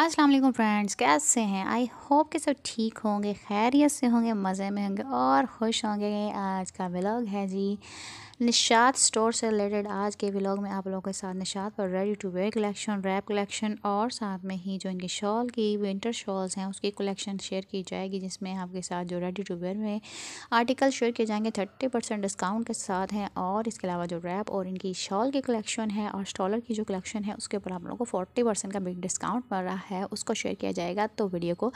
अस्सलाम वालेकुम फ्रेंड्स कैसे हैं आई होप कि सब ठीक होंगे खैरियत से होंगे मज़े में होंगे और खुश होंगे आज का ब्लॉग है जी निशात स्टोर से रिलेटेड आज के व्लॉग में आप लोगों के साथ निशात पर ready to wear collection wrap collection और साथ में ही जो इनकी शॉल की विंटर शॉल्स हैं उसकी कलेक्शन शेयर की जाएगी जिसमें आपके साथ जो रेडी टू वेयर में आर्टिकल शेयर किए जाएंगे थर्टी परसेंट डिस्काउंट के साथ हैं और इसके अलावा जो रैप और इनकी शॉल की कलेक्शन है और स्टॉलर की जो कलेक्शन है उसके ऊपर आप लोगों को फोर्टी परसेंट का बिग डिस्काउंट मिल रहा है उसको शेयर किया जाएगा तो वीडियो को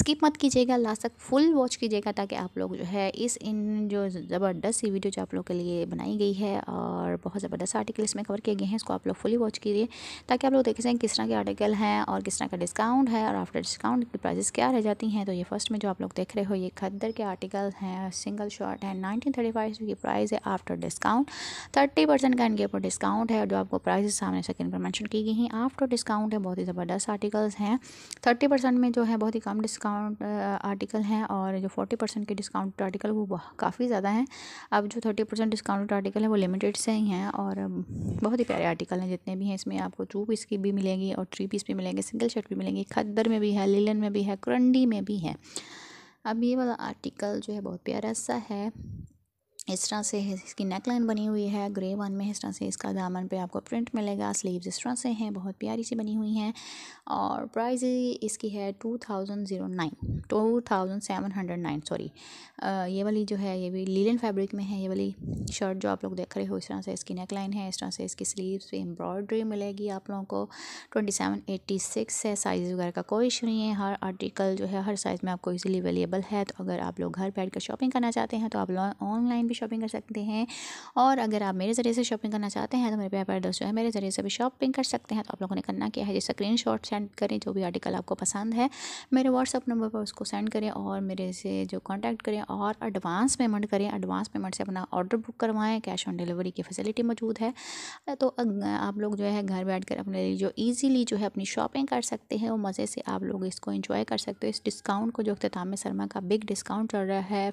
स्किप मत कीजिएगा लास्ट तक फुल वॉच कीजिएगा ताकि आप लोग जो है इस इन जो ज़बरदस्त सी वीडियो जो आप लोग के लिए बनाई गई है और बहुत ज़बरदस्त आर्टिकल इसमें कवर किए गए हैं इसको आप लोग फुली वॉच कीजिए ताकि आप लोग देख सकें किस तरह के आर्टिकल हैं और किस तरह का डिस्काउंट है और आफ्टर डिस्काउंट की प्राइजेस क्या रह जाती हैं तो ये फर्स्ट में जो आप लोग देख रहे हो ये खद्दर के आर्टिकल हैं सिंगल शॉट है नाइनटीन थर्टी फाइव की प्राइस है आफ्टर डिस्काउंट थर्टी परसेंट का इनके ऊपर डिस्काउंट है जो आपको प्राइस सामने सेकेंड पर मैंशन की गई हैं आफ्टर डिस्काउंट है बहुत ही ज़बरदस्त आर्टिकल्स हैं थर्टी परसेंट में जो है बहुत ही कम डिस्काउंट आर्टिकल हैं और जो फोर्टी परसेंट के डिस्काउंट आर्टिकल वो काफ़ी ज़्यादा हैं अब जो thirty percent discount economic article है वो लिमिटेड से ही हैं और बहुत ही प्यारे आर्टिकल हैं जितने भी हैं इसमें आपको टू पीस की भी मिलेंगी और थ्री पीस भी मिलेंगे सिंगल शर्ट भी मिलेंगी खद्दर में भी है लिलन में भी है करंडी में भी है अब ये वाला आर्टिकल जो है बहुत प्यारा सा है इस तरह से इसकी नेक लाइन बनी हुई है ग्रे वन में इस तरह से इसका दामन पे आपको प्रिंट मिलेगा स्लीव्स इस तरह से हैं बहुत प्यारी सी बनी हुई हैं और प्राइस इसकी है two thousand zero nine two thousand seven hundred nine sorry ये वाली जो है ये भी लीलन फैब्रिक में है ये वाली शर्ट जो आप लोग देख रहे हो इस तरह से इसकी नेक लाइन है इस तरह से इसकी स्लीव्स पे एम्ब्रॉयड्री मिलेगी आप लोगों को ट्वेंटी सेवन एट्टी सिक्स है साइज़ वगैरह का कोई इशू नहीं है हर आर्टिकल जो है हर साइज़ में आपको इजीली अवेलेबल है तो अगर आप लोग घर बैठ कर शॉपिंग करना चाहते हैं तो आप ऑनलाइन भी शॉपिंग कर सकते हैं और अगर आप मेरे ज़रिए से शॉपिंग करना चाहते हैं तो मेरे पेपर दोस्त जो है मेरे ज़रिए से भी शॉपिंग कर सकते हैं तो आप लोगों ने करना क्या है जैसे स्क्रीन शॉट सेंड करें जो भी आर्टिकल आपको पसंद है मेरे व्हाट्सअप नंबर पर उसको सेंड करें और मेरे से जो कॉन्टैक्ट करें और एडवांस पेमेंट करें एडवांस पेमेंट से अपना ऑर्डर बुक करवाएँ कैश ऑन डिलीवरी की फैसिलिटी मौजूद है तो आप लोग जो है घर बैठ कर अपने जो ईजीली जो है अपनी शॉपिंग कर सकते हैं वो मज़े से आप लोग इसको इंजॉय कर सकते हो इस डिस्काउंट को जो अख्ताम सरमा का बिग डिस्काउंट चल रहा है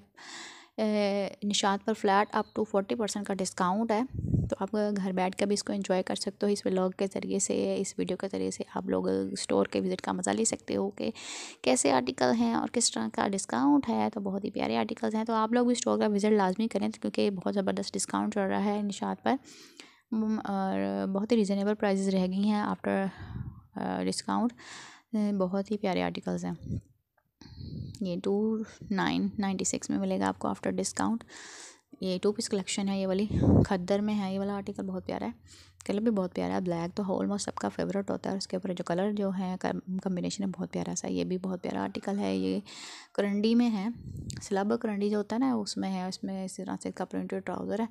निशात पर flat up to forty percent का डिस्काउंट है तो आप घर बैठ कर भी इसको इंजॉय कर सकते हो इस व्लॉग के ज़रिए से इस वीडियो के ज़रिए से आप लोग स्टोर के विज़िट का मज़ा ले सकते हो कि कैसे आर्टिकल हैं और किस तरह का डिस्काउंट है तो बहुत ही प्यारे आर्टिकल्स हैं तो आप लोग भी स्टोर का विज़िट लाजमी करें क्योंकि बहुत ज़बरदस्त डिस्काउंट चल रहा है निशात पर और बहुत ही रिजनेबल प्राइज रह गई हैं आफ्टर डिस्काउंट बहुत ही प्यारे आर्टिकल्स हैं ये टू नाइन नाइन्टी सिक्स में मिलेगा आपको आफ्टर डिस्काउंट ये टू पीस कलेक्शन है ये वाली खद्दर में है ये वाला आर्टिकल बहुत प्यारा है कलर भी बहुत प्यारा है ब्लैक तो ऑलमोस्ट सबका फेवरेट होता है और उसके ऊपर जो कलर जो है कम्बिनेशन है बहुत प्यारा सा ये भी बहुत प्यारा आर्टिकल है ये करंडी में है स्लब करंडी जो होता है ना उसमें है उसमें इस तरह से इसका प्रिंटेड ट्राउज़र है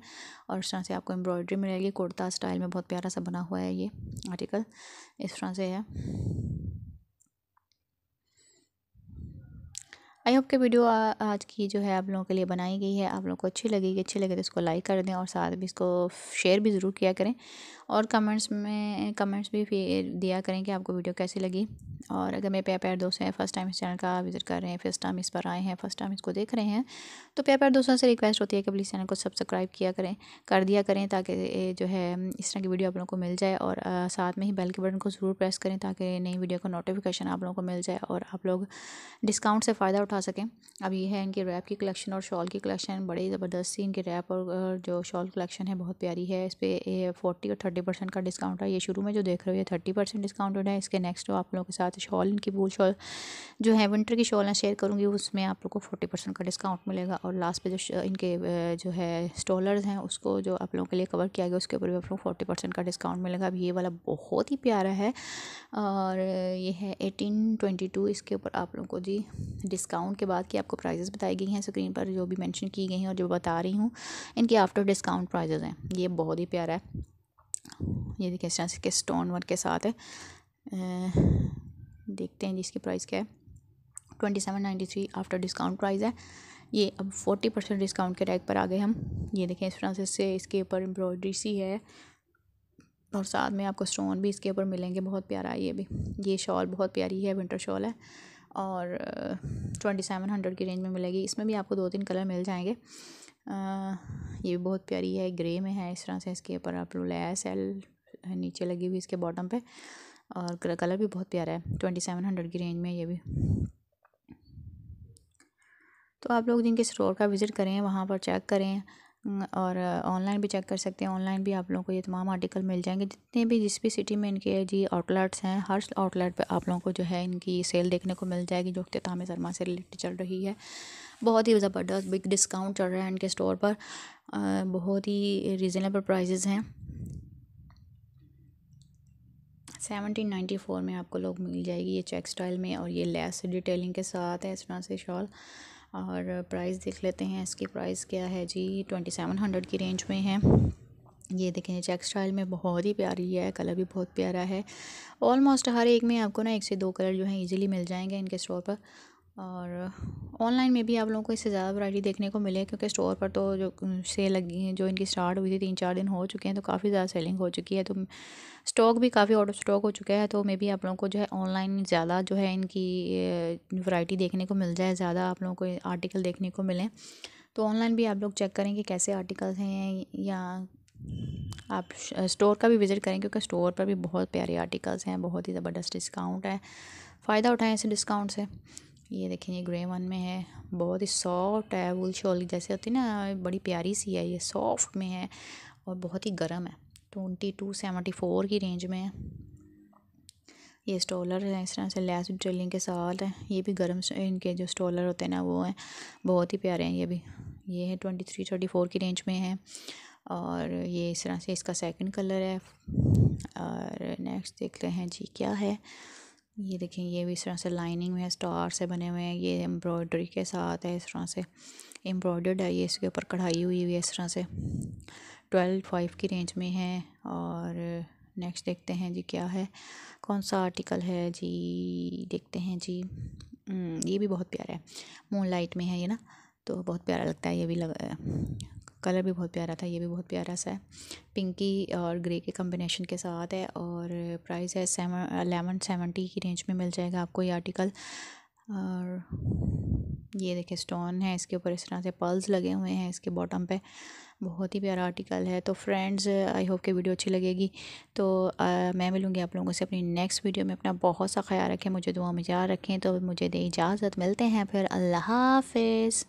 और इस तरह से आपको एम्ब्रॉयडरी मिलेगी कुर्ता स्टाइल में बहुत प्यारा सा बना हुआ है ये आर्टिकल इस तरह से है आई होप के वीडियो आ, आज की जो है आप लोगों के लिए बनाई गई है आप लोगों को अच्छी लगेगी अच्छी लगे तो इसको लाइक कर दें और साथ भी इसको शेयर भी ज़रूर किया करें और कमेंट्स में कमेंट्स भी दिया करें कि आपको वीडियो कैसी लगी और अगर मेरे प्यार प्यार दोस्त हैं फर्स्ट टाइम इस चैनल का विज़िट कर रहे हैं फर्स्ट टाइम इस पर आए हैं फर्स्ट टाइम इसको देख रहे हैं तो प्यार प्यार दोस्तों से रिक्वेस्ट होती है कि प्लीज़ चैनल को सब्सक्राइब किया करें कर दिया करें ताकि जो है इस तरह की वीडियो आप लोगों को मिल जाए और साथ में ही बेल के बटन को ज़रूर प्रेस करें ताकि नई वीडियो का नोटिफिकेशन आप लोगों को मिल जाए और आप लोग डिस्काउंट से फ़ायदा उठा उठा सकें अब ये है इनके रैप की कलेक्शन और शॉल की कलेक्शन बड़े ज़बरदस्त सी इनके रैप और जो शॉल कलेक्शन है बहुत प्यारी है इस पर फोर्टी और थर्टी परसेंट का डिस्काउंट है ये शुरू में जो देख रहे हो ये थर्टी परसेंट डिस्काउंटेड है इसके नेक्स्ट आप लोगों के साथ शॉल इनकी बूल शॉल जो है विंटर की शॉल है शेयर करूँगी उसमें आप लोग को फोर्टी परसेंट का डिस्काउंट मिलेगा और लास्ट पे जो इनके जो है स्टॉलर्स हैं उसको जो आप लोगों के लिए कवर किया गया उसके ऊपर भी आप लोग फोर्टी परसेंट का डिस्काउंट मिलेगा अब ये वाला बहुत ही प्यारा है और ये है एटीन टू इसके ऊपर आप लोगों को जी डिस्काउंट डिस्काउंट के बाद की आपको प्राइजेस बताई गई हैं स्क्रीन पर जो भी मैंशन की गई हैं और जो बता रही हूँ इनकी आफ्टर डिस्काउंट प्राइजेज़ हैं ये बहुत ही प्यारा है ये देखिए इस तरह से स्टोन वर्क के साथ है देखते हैं जिसकी प्राइस क्या है twenty seven ninety three after discount price है ये अब फोर्टी परसेंट डिस्काउंट के टैग पर आ गए हम ये देखें इस तरह से इसके ऊपर एम्ब्रॉयडरी सी है और साथ में आपको स्टोन भी इसके ऊपर मिलेंगे बहुत प्यारा है ये भी ये शॉल बहुत प्यारी है विंटर शॉल है और ट्वेंटी सेवन हंड्रेड की रेंज में मिलेगी इसमें भी आपको दो तीन कलर मिल जाएंगे आ, ये भी बहुत प्यारी है ग्रे में है इस तरह से इसके ऊपर आप लोग लैस एल नीचे लगी हुई इसके बॉटम पे और कलर भी बहुत प्यारा है ट्वेंटी सेवन हंड्रेड की रेंज में ये भी तो आप लोग जिनके स्टोर का विज़िट करें वहाँ पर चेक करें हम्म, और ऑनलाइन भी चेक कर सकते हैं ऑनलाइन भी आप लोगों को ये तमाम आर्टिकल मिल जाएंगे जितने भी जिस भी सिटी में इनके जी आउटलेट्स हैं हर आउटलेट पे आप लोगों को जो है इनकी सेल देखने को मिल जाएगी जो अख्ताम सरमा से रिलेटेड चल रही है बहुत ही ज़बरदस्त बिग डिस्काउंट चल रहा है इनके स्टोर पर बहुत ही रिजनेबल प्राइजेज़ हैं सेवनटीन नाइन्टी फोर में आपको लोग मिल जाएगी ये चेक स्टाइल में और ये लेस डिटेलिंग के साथ है इस तरह से शॉल और प्राइस देख लेते हैं इसकी प्राइस क्या है जी ट्वेंटी सेवन हंड्रेड की रेंज में है ये देखें चेक स्टाइल में बहुत ही प्यारी है कलर भी बहुत प्यारा है ऑलमोस्ट हर एक में आपको ना एक से दो कलर जो है ईजिली मिल जाएंगे इनके स्टोर पर और ऑनलाइन में भी आप लोगों को इससे ज़्यादा वैरायटी देखने को मिले क्योंकि स्टोर पर तो जो सेल लगी है जो इनकी स्टार्ट हुई थी तीन चार दिन हो चुके हैं तो काफ़ी ज़्यादा सेलिंग हो चुकी है तो स्टॉक भी काफ़ी आउट ऑफ स्टॉक हो चुका है तो मे बी आप लोगों को जो है ऑनलाइन ज़्यादा जो है इनकी वैरायटी देखने को मिल जाए ज़्यादा आप लोगों को आर्टिकल देखने को मिलें तो ऑनलाइन भी आप लोग चेक करें कि कैसे आर्टिकल्स हैं या आप स्टोर का भी विज़िट करें क्योंकि स्टोर पर भी बहुत प्यारे आर्टिकल्स हैं बहुत ही ज़बरदस्त डिस्काउंट है फ़ायदा उठाएं इस डिस्काउंट से ये देखें ये ग्रे वन में है बहुत ही सॉफ्ट है वुल शॉल जैसे होती है ना बड़ी प्यारी सी है ये सॉफ्ट में है और बहुत ही गर्म है ट्वेंटी टू सेवेंटी फोर की रेंज में है ये स्टॉलर है इस तरह से लेस ड्रिलिंग के साथ है ये भी गर्म इनके जो स्टॉलर होते हैं ना वो हैं बहुत ही प्यारे हैं ये भी ये है ट्वेंटी थ्री थर्टी फोर की रेंज में है और ये इस तरह से इसका सेकंड कलर है और नेक्स्ट देख रहे हैं जी क्या है ये देखें ये भी इस तरह से लाइनिंग में स्टार से बने हुए हैं ये एम्ब्रॉयडरी के साथ है इस तरह से एम्ब्रॉयडर्ड है ये इसके ऊपर कढ़ाई हुई हुई है इस तरह से ट्वेल्व फाइव की रेंज में है और नेक्स्ट देखते हैं जी क्या है कौन सा आर्टिकल है जी देखते हैं जी हम्म, ये भी बहुत प्यारा है मून लाइट में है ये ना तो बहुत प्यारा लगता है ये भी लग कलर भी बहुत प्यारा था ये भी बहुत प्यारा सा है पिंकी और ग्रे के कम्बिनेशन के साथ है और प्राइस है सेवन अलेवन सेवेंटी की रेंज में मिल जाएगा आपको ये आर्टिकल और ये देखिए स्टोन है इसके ऊपर इस तरह से पर्ल्स लगे हुए हैं इसके बॉटम पे बहुत ही प्यारा आर्टिकल है तो फ्रेंड्स आई होप के वीडियो अच्छी लगेगी तो आ, मैं मिलूँगी आप लोगों से अपनी नेक्स्ट वीडियो में अपना बहुत सा ख्याल रखें मुझे दुआ में याद रखें तो मुझे दे इजाज़त मिलते हैं फिर अल्लाह हाफिज़